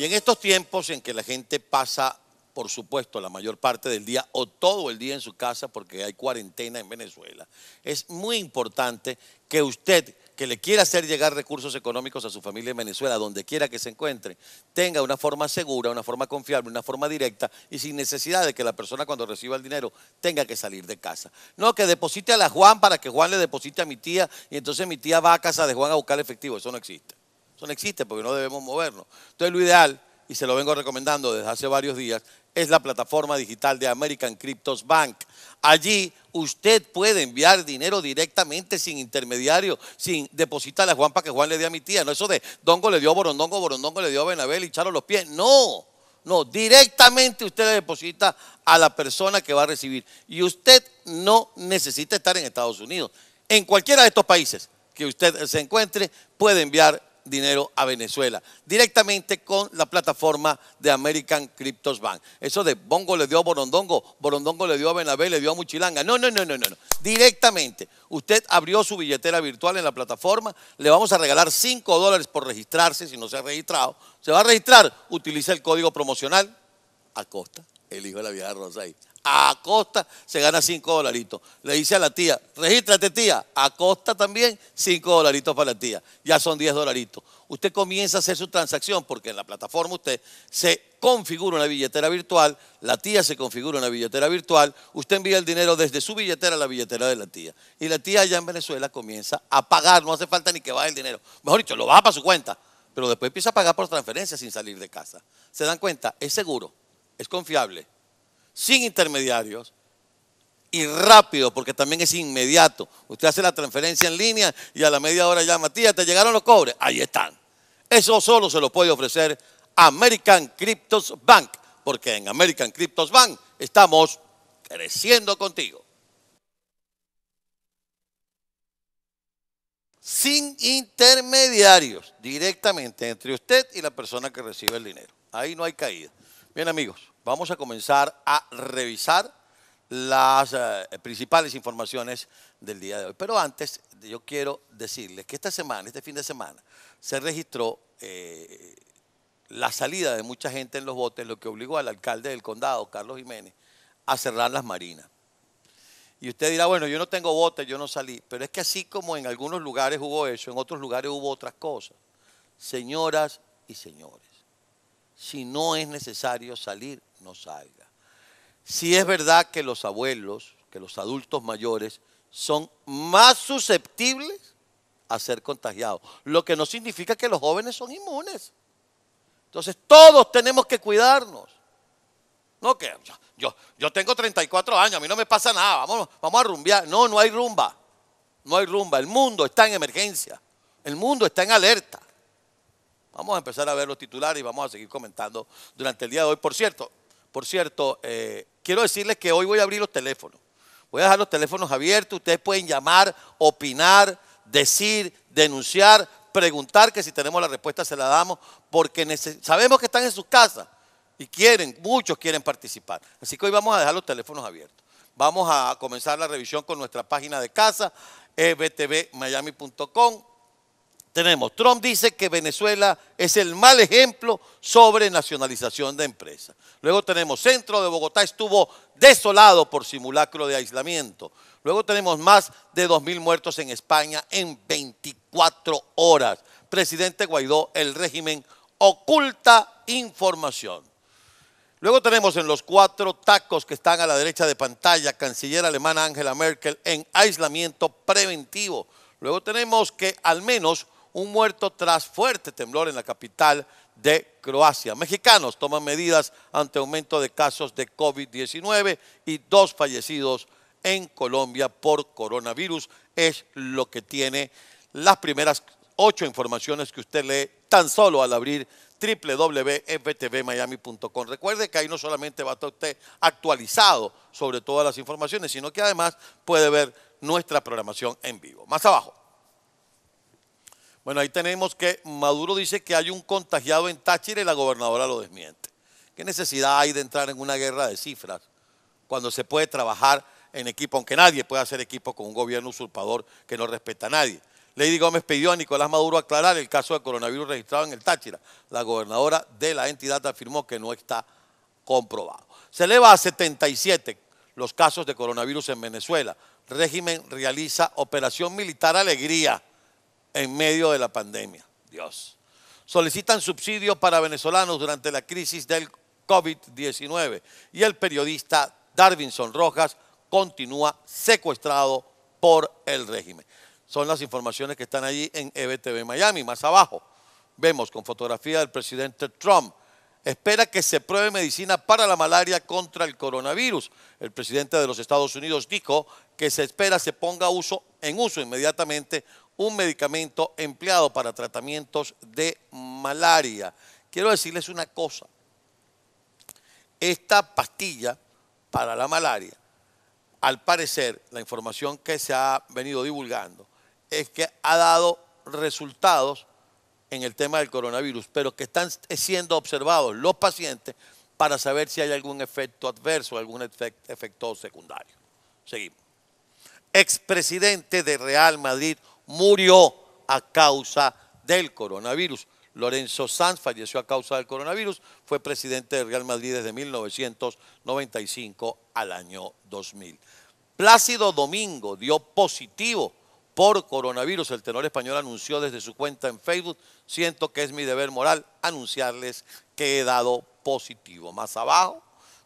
Y en estos tiempos en que la gente pasa, por supuesto, la mayor parte del día o todo el día en su casa porque hay cuarentena en Venezuela, es muy importante que usted que le quiera hacer llegar recursos económicos a su familia en Venezuela, donde quiera que se encuentre, tenga una forma segura, una forma confiable, una forma directa y sin necesidad de que la persona cuando reciba el dinero tenga que salir de casa. No, que deposite a la Juan para que Juan le deposite a mi tía y entonces mi tía va a casa de Juan a buscar efectivo. Eso no existe. Eso no existe porque no debemos movernos. Entonces lo ideal, y se lo vengo recomendando desde hace varios días, es la plataforma digital de American Cryptos Bank. Allí usted puede enviar dinero directamente sin intermediario, sin depositar a Juan para que Juan le dé a mi tía. No eso de Dongo le dio a Borondongo, Borondongo le dio a Benabel y echaron los pies. No, no, directamente usted le deposita a la persona que va a recibir. Y usted no necesita estar en Estados Unidos. En cualquiera de estos países que usted se encuentre, puede enviar dinero a Venezuela directamente con la plataforma de American Cryptos Bank. Eso de Bongo le dio a Borondongo, Borondongo le dio a Benavé, le dio a Muchilanga. No, no, no, no, no, no. Directamente. Usted abrió su billetera virtual en la plataforma, le vamos a regalar 5 dólares por registrarse si no se ha registrado. Se va a registrar, utiliza el código promocional a costa, el hijo de la vieja A costa se gana 5 dolaritos. Le dice a la tía, regístrate tía, a costa también 5 dolaritos para la tía. Ya son 10 dolaritos. Usted comienza a hacer su transacción porque en la plataforma usted se configura una billetera virtual, la tía se configura una billetera virtual, usted envía el dinero desde su billetera a la billetera de la tía. Y la tía allá en Venezuela comienza a pagar, no hace falta ni que baje el dinero. Mejor dicho, lo va para su cuenta, pero después empieza a pagar por transferencia sin salir de casa. ¿Se dan cuenta? Es seguro es confiable, sin intermediarios y rápido, porque también es inmediato. Usted hace la transferencia en línea y a la media hora ya, Matías, te llegaron los cobres. Ahí están. Eso solo se lo puede ofrecer American Cryptos Bank, porque en American Cryptos Bank estamos creciendo contigo. Sin intermediarios, directamente entre usted y la persona que recibe el dinero. Ahí no hay caída. Bien amigos, vamos a comenzar a revisar las eh, principales informaciones del día de hoy. Pero antes, yo quiero decirles que esta semana, este fin de semana, se registró eh, la salida de mucha gente en los botes, lo que obligó al alcalde del condado, Carlos Jiménez, a cerrar las marinas. Y usted dirá, bueno, yo no tengo botes, yo no salí. Pero es que así como en algunos lugares hubo eso, en otros lugares hubo otras cosas. Señoras y señores, si no es necesario salir, no salga. Si es verdad que los abuelos, que los adultos mayores, son más susceptibles a ser contagiados, lo que no significa que los jóvenes son inmunes. Entonces todos tenemos que cuidarnos. No que yo, yo tengo 34 años, a mí no me pasa nada, vamos, vamos a rumbear. No, no hay rumba, no hay rumba. El mundo está en emergencia, el mundo está en alerta. Vamos a empezar a ver los titulares y vamos a seguir comentando durante el día de hoy. Por cierto, por cierto, eh, quiero decirles que hoy voy a abrir los teléfonos. Voy a dejar los teléfonos abiertos. Ustedes pueden llamar, opinar, decir, denunciar, preguntar, que si tenemos la respuesta se la damos, porque sabemos que están en sus casas y quieren, muchos quieren participar. Así que hoy vamos a dejar los teléfonos abiertos. Vamos a comenzar la revisión con nuestra página de casa, ebtvmiami.com tenemos, Trump dice que Venezuela es el mal ejemplo sobre nacionalización de empresas. Luego tenemos, Centro de Bogotá estuvo desolado por simulacro de aislamiento. Luego tenemos más de 2.000 muertos en España en 24 horas. Presidente Guaidó, el régimen oculta información. Luego tenemos en los cuatro tacos que están a la derecha de pantalla, canciller alemana Angela Merkel en aislamiento preventivo. Luego tenemos que al menos un muerto tras fuerte temblor en la capital de Croacia. Mexicanos toman medidas ante aumento de casos de COVID-19 y dos fallecidos en Colombia por coronavirus. Es lo que tiene las primeras ocho informaciones que usted lee tan solo al abrir www.ftvmiami.com. Recuerde que ahí no solamente va a estar usted actualizado sobre todas las informaciones, sino que además puede ver nuestra programación en vivo. Más abajo. Bueno, ahí tenemos que Maduro dice que hay un contagiado en Táchira y la gobernadora lo desmiente. ¿Qué necesidad hay de entrar en una guerra de cifras cuando se puede trabajar en equipo, aunque nadie pueda hacer equipo con un gobierno usurpador que no respeta a nadie? Lady Gómez pidió a Nicolás Maduro aclarar el caso de coronavirus registrado en el Táchira. La gobernadora de la entidad afirmó que no está comprobado. Se eleva a 77 los casos de coronavirus en Venezuela. Régimen realiza operación militar Alegría en medio de la pandemia. Dios. Solicitan subsidio para venezolanos durante la crisis del COVID-19 y el periodista Darvinson Rojas continúa secuestrado por el régimen. Son las informaciones que están allí en EBTV Miami. Más abajo vemos con fotografía del presidente Trump. Espera que se pruebe medicina para la malaria contra el coronavirus. El presidente de los Estados Unidos dijo que se espera se ponga uso, en uso inmediatamente un medicamento empleado para tratamientos de malaria. Quiero decirles una cosa. Esta pastilla para la malaria, al parecer, la información que se ha venido divulgando es que ha dado resultados en el tema del coronavirus, pero que están siendo observados los pacientes para saber si hay algún efecto adverso, algún efecto secundario. Seguimos. Expresidente de Real Madrid, murió a causa del coronavirus. Lorenzo Sanz falleció a causa del coronavirus, fue presidente del Real Madrid desde 1995 al año 2000. Plácido Domingo dio positivo por coronavirus. El tenor español anunció desde su cuenta en Facebook, siento que es mi deber moral anunciarles que he dado positivo. Más abajo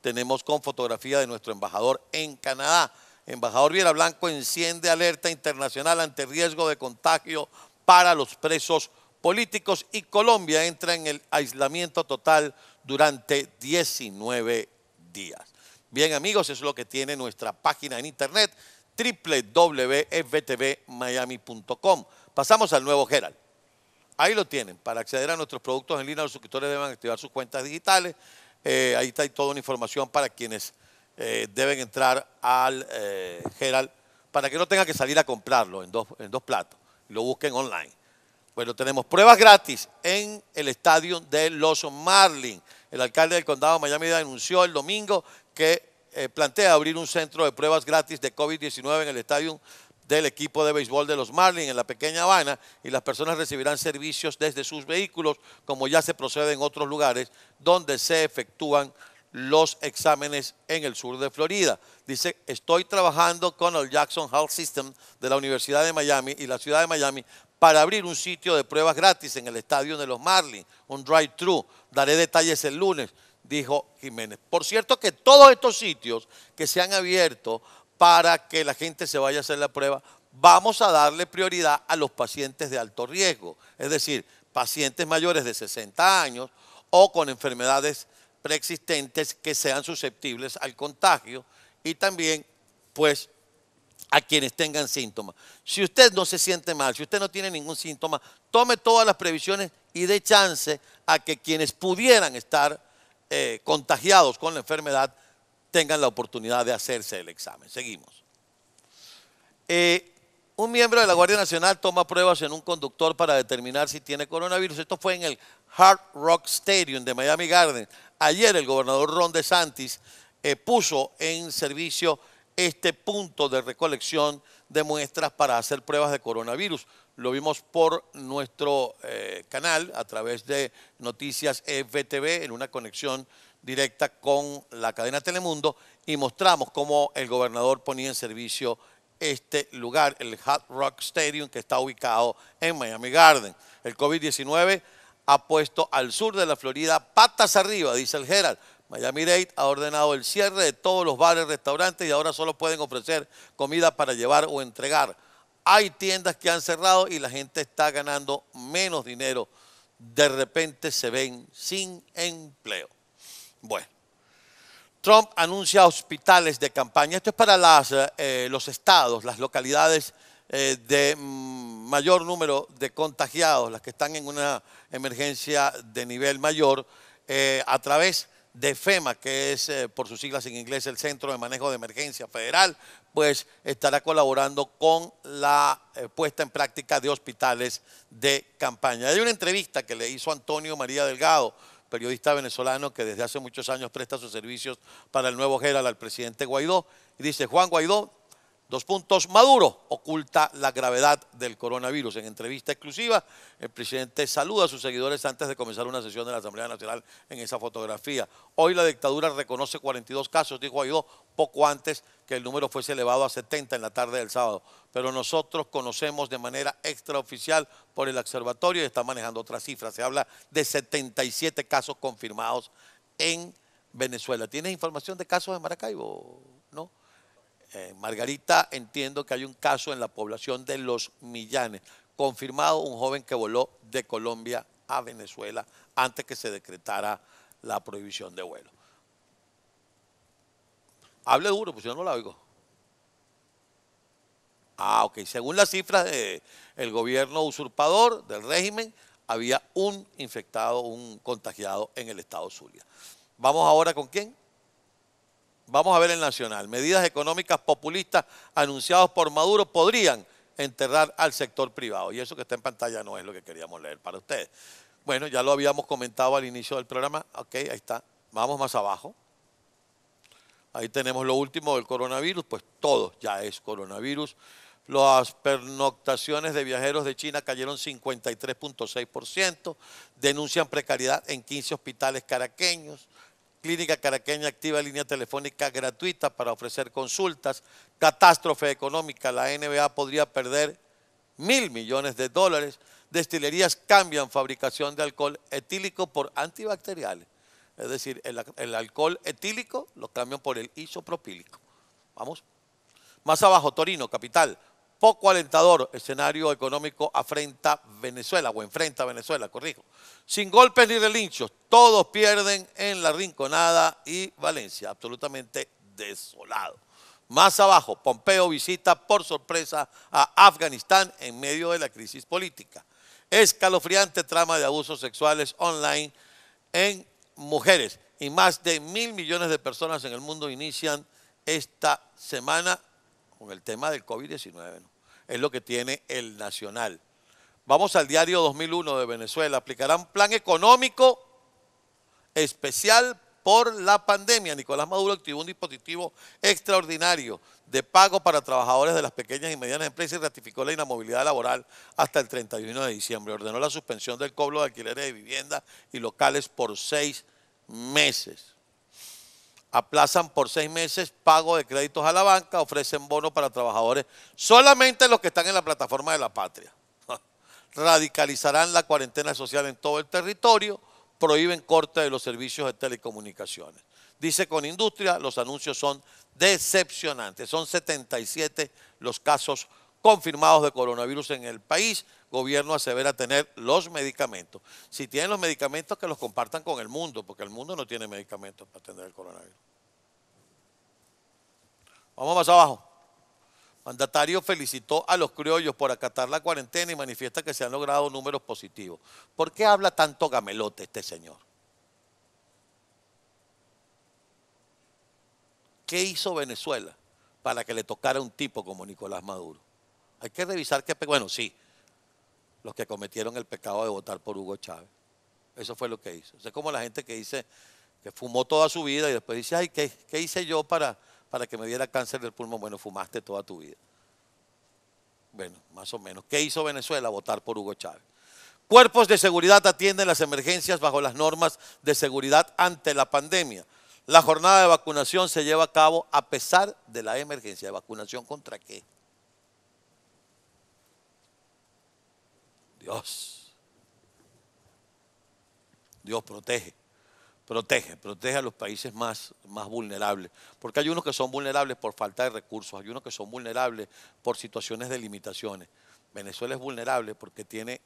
tenemos con fotografía de nuestro embajador en Canadá, embajador Viera Blanco enciende alerta internacional ante riesgo de contagio para los presos políticos y Colombia entra en el aislamiento total durante 19 días. Bien amigos, eso es lo que tiene nuestra página en internet www.fbtvmiami.com. Pasamos al nuevo Herald. Ahí lo tienen. Para acceder a nuestros productos en línea, los suscriptores deben activar sus cuentas digitales. Eh, ahí está toda una información para quienes eh, deben entrar al eh, para que no tenga que salir a comprarlo en dos, en dos platos. Lo busquen online. Bueno, tenemos pruebas gratis en el estadio de los Marlins. El alcalde del condado de Miami anunció el domingo que eh, plantea abrir un centro de pruebas gratis de COVID-19 en el estadio del equipo de béisbol de los Marlins en la pequeña Habana y las personas recibirán servicios desde sus vehículos, como ya se procede en otros lugares donde se efectúan los exámenes en el sur de Florida. Dice, estoy trabajando con el Jackson Health System de la Universidad de Miami y la ciudad de Miami para abrir un sitio de pruebas gratis en el estadio de los Marlins, un drive-thru. Daré detalles el lunes, dijo Jiménez. Por cierto que todos estos sitios que se han abierto para que la gente se vaya a hacer la prueba, vamos a darle prioridad a los pacientes de alto riesgo, es decir, pacientes mayores de 60 años o con enfermedades preexistentes que sean susceptibles al contagio y también pues a quienes tengan síntomas. Si usted no se siente mal, si usted no tiene ningún síntoma, tome todas las previsiones y dé chance a que quienes pudieran estar eh, contagiados con la enfermedad tengan la oportunidad de hacerse el examen. Seguimos. Eh, un miembro de la Guardia Nacional toma pruebas en un conductor para determinar si tiene coronavirus. Esto fue en el Hard Rock Stadium de Miami Gardens. Ayer el gobernador Ron DeSantis eh, puso en servicio este punto de recolección de muestras para hacer pruebas de coronavirus. Lo vimos por nuestro eh, canal a través de Noticias FTV en una conexión directa con la cadena Telemundo y mostramos cómo el gobernador ponía en servicio este lugar, el Hot Rock Stadium, que está ubicado en Miami Garden. El COVID-19 ha puesto al sur de la Florida patas arriba, dice el Herald. Miami-Dade ha ordenado el cierre de todos los bares, restaurantes y ahora solo pueden ofrecer comida para llevar o entregar. Hay tiendas que han cerrado y la gente está ganando menos dinero. De repente se ven sin empleo. Bueno, Trump anuncia hospitales de campaña. Esto es para eh, los estados, las localidades eh, de... Mm, mayor número de contagiados, las que están en una emergencia de nivel mayor, eh, a través de FEMA, que es eh, por sus siglas en inglés el Centro de Manejo de Emergencia Federal, pues estará colaborando con la eh, puesta en práctica de hospitales de campaña. Hay una entrevista que le hizo Antonio María Delgado, periodista venezolano que desde hace muchos años presta sus servicios para el nuevo Herald al presidente Guaidó, y dice, Juan Guaidó Dos puntos, Maduro oculta la gravedad del coronavirus. En entrevista exclusiva, el presidente saluda a sus seguidores antes de comenzar una sesión de la Asamblea Nacional en esa fotografía. Hoy la dictadura reconoce 42 casos, dijo Guaidó, poco antes que el número fuese elevado a 70 en la tarde del sábado. Pero nosotros conocemos de manera extraoficial por el observatorio y está manejando otras cifras. Se habla de 77 casos confirmados en Venezuela. ¿Tienes información de casos en Maracaibo? ¿No? Eh, Margarita entiendo que hay un caso en la población de Los Millanes, confirmado un joven que voló de Colombia a Venezuela antes que se decretara la prohibición de vuelo. Hable duro, pues yo no la oigo. Ah, ok. Según las cifras del gobierno usurpador, del régimen, había un infectado, un contagiado en el estado Zulia. Vamos ahora con quién? Vamos a ver el nacional. Medidas económicas populistas anunciadas por Maduro podrían enterrar al sector privado. Y eso que está en pantalla no es lo que queríamos leer para ustedes. Bueno, ya lo habíamos comentado al inicio del programa. Ok, ahí está. Vamos más abajo. Ahí tenemos lo último del coronavirus, pues todo ya es coronavirus. Las pernoctaciones de viajeros de China cayeron 53.6%, denuncian precariedad en 15 hospitales caraqueños, Clínica Caraqueña activa línea telefónica gratuita para ofrecer consultas. Catástrofe económica, la NBA podría perder mil millones de dólares. Destilerías cambian fabricación de alcohol etílico por antibacteriales. Es decir, el, alcohol etílico lo cambian por el isopropílico. Vamos. Más abajo, Torino, capital poco alentador escenario económico afrenta Venezuela, o enfrenta Venezuela, corrijo. Sin golpes ni relinchos, todos pierden en la Rinconada y Valencia, absolutamente desolado. Más abajo, Pompeo visita por sorpresa a Afganistán en medio de la crisis política. Escalofriante trama de abusos sexuales online en mujeres y más de mil millones de personas en el mundo inician esta semana con el tema del COVID-19. Es lo que tiene el Nacional. Vamos al diario 2001 de Venezuela. un plan económico especial por la pandemia. Nicolás Maduro activó un dispositivo extraordinario de pago para trabajadores de las pequeñas y medianas empresas y ratificó la inamovilidad laboral hasta el 31 de diciembre. Ordenó la suspensión del cobro de alquileres de vivienda y locales por seis meses aplazan por seis meses pago de créditos a la banca, ofrecen bonos para trabajadores, solamente los que están en la plataforma de la patria. Radicalizarán la cuarentena social en todo el territorio, prohíben corte de los servicios de telecomunicaciones. Dice con industria, los anuncios son decepcionantes. Son 77 los casos confirmados de coronavirus en el país. Gobierno asevera tener los medicamentos. Si tienen los medicamentos, que los compartan con el mundo, porque el mundo no tiene medicamentos para atender el coronavirus. Vamos más abajo. Mandatario felicitó a los criollos por acatar la cuarentena y manifiesta que se han logrado números positivos. ¿Por qué habla tanto gamelote este señor? ¿Qué hizo Venezuela para que le tocara un tipo como Nicolás Maduro? Hay que revisar qué, bueno, sí, los que cometieron el pecado de votar por Hugo Chávez. Eso fue lo que hizo. es como la gente que dice que fumó toda su vida y después dice, ay, ¿qué, hice yo para, para que me diera cáncer del pulmón? Bueno, fumaste toda tu vida. Bueno, más o menos. ¿Qué hizo Venezuela? Votar por Hugo Chávez. Cuerpos de seguridad atienden las emergencias bajo las normas de seguridad ante la pandemia. La jornada de vacunación se lleva a cabo a pesar de la emergencia. ¿De vacunación contra qué? Dios. Dios protege, protege, protege a los países más, más vulnerables. Porque hay unos que son vulnerables por falta de recursos, hay unos que son vulnerables por situaciones de limitaciones. Venezuela es vulnerable porque tiene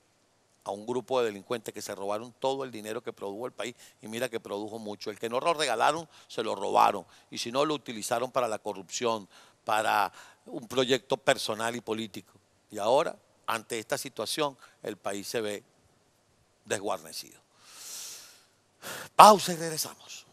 a un grupo de delincuentes que se robaron todo el dinero que produjo el país y mira que produjo mucho. El que no lo regalaron, se lo robaron y si no, lo utilizaron para la corrupción, para un proyecto personal y político. Y ahora ante esta situación el país se ve desguarnecido. Pausa y regresamos.